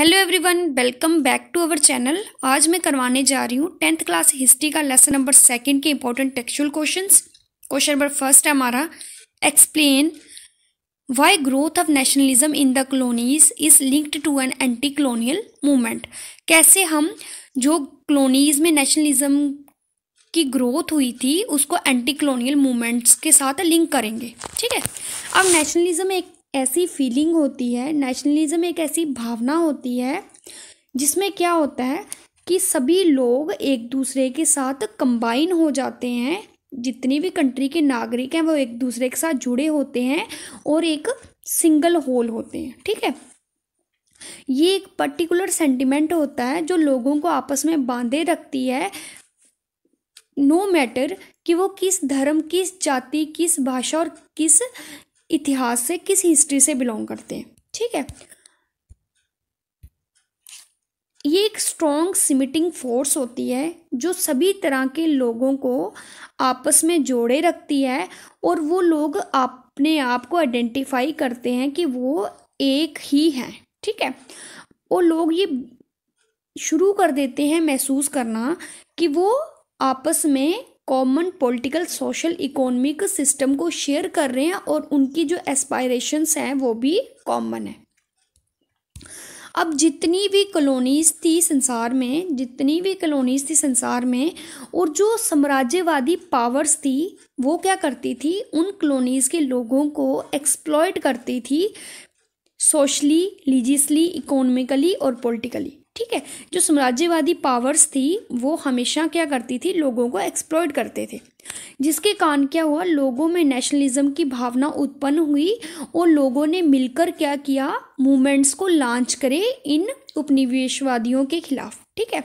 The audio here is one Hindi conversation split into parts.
hello everyone welcome back to our channel आज मैं करवाने जा रही हूँ टेंथ क्लास हिस्ट्री का लेसन नंबर सेकंड के important textual questions question number first है हमारा explain why growth of nationalism in the colonies is linked to an anti colonial movement कैसे हम जो कलोनीज में नेशनलिज्म की ग्रोथ हुई थी उसको एंटी कलोनियल मूवमेंट्स के साथ लिंक करेंगे ठीक है अब नेशनलिज्म एक ऐसी फीलिंग होती है नेशनलिज्म एक ऐसी भावना होती है जिसमें क्या होता है कि सभी लोग एक दूसरे के साथ कंबाइन हो जाते हैं जितनी भी कंट्री के नागरिक हैं वो एक दूसरे के साथ जुड़े होते हैं और एक सिंगल होल होते हैं ठीक है ये एक पर्टिकुलर सेंटिमेंट होता है जो लोगों को आपस में बांधे रखती है नो no मैटर कि वो किस धर्म किस जाति किस भाषा और किस इतिहास से किस हिस्ट्री से बिलोंग करते हैं ठीक है ये एक स्ट्रॉन्ग सिमिटिंग फोर्स होती है जो सभी तरह के लोगों को आपस में जोड़े रखती है और वो लोग अपने आप को आइडेंटिफाई करते हैं कि वो एक ही हैं ठीक है वो लोग ये शुरू कर देते हैं महसूस करना कि वो आपस में common political social economic system को शेयर कर रहे हैं और उनकी जो एस्पायरेशंस हैं वो भी कॉमन है अब जितनी भी कॉलोनीज थी संसार में जितनी भी कॉलोनीज थी संसार में और जो साम्राज्यवादी पावर्स थी वो क्या करती थी उन कॉलोनीज के लोगों को एक्सप्लॉयट करती थी सोशली रिलीजियसली इकोनॉमिकली और पॉलिटिकली ठीक है जो साम्राज्यवादी पावर्स थी वो हमेशा क्या करती थी लोगों को एक्सप्लॉयट करते थे जिसके कारण क्या हुआ लोगों में नेशनलिज्म की भावना उत्पन्न हुई और लोगों ने मिलकर क्या किया मूवमेंट्स को लॉन्च करे इन उपनिवेशवादियों के खिलाफ ठीक है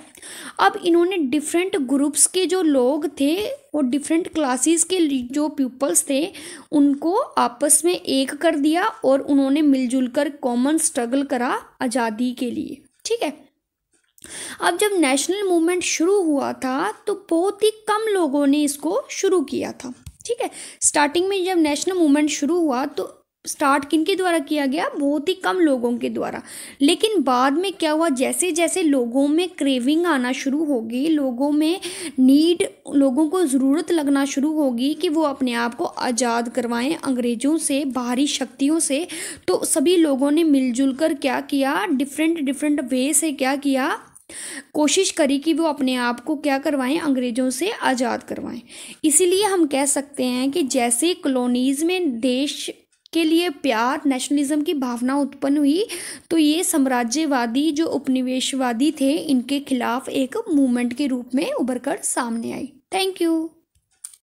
अब इन्होंने डिफरेंट ग्रुप्स के जो लोग थे और डिफरेंट क्लासेस के जो पीपल्स थे उनको आपस में एक कर दिया और उन्होंने मिलजुल कर कॉमन स्ट्रगल करा आज़ादी के लिए ठीक है अब जब नेशनल मूवमेंट शुरू हुआ था तो बहुत ही कम लोगों ने इसको शुरू किया था ठीक है स्टार्टिंग में जब नेशनल मूवमेंट शुरू हुआ तो स्टार्ट किन के द्वारा किया गया बहुत ही कम लोगों के द्वारा लेकिन बाद में क्या हुआ जैसे जैसे लोगों में क्रेविंग आना शुरू होगी लोगों में नीड लोगों को ज़रूरत लगना शुरू होगी कि वो अपने आप को आज़ाद करवाएं अंग्रेज़ों से बाहरी शक्तियों से तो सभी लोगों ने मिलजुल कर क्या किया डिफरेंट डिफरेंट वे से क्या किया कोशिश करी कि वो अपने आप को क्या करवाएं अंग्रेज़ों से आज़ाद करवाएं इसीलिए हम कह सकते हैं कि जैसे कॉलोनीज़ में देश के लिए प्यार नेशनलिज्म की भावना उत्पन्न हुई तो ये साम्राज्यवादी जो उपनिवेशवादी थे इनके खिलाफ एक मूवमेंट के रूप में उभर कर सामने आई थैंक यू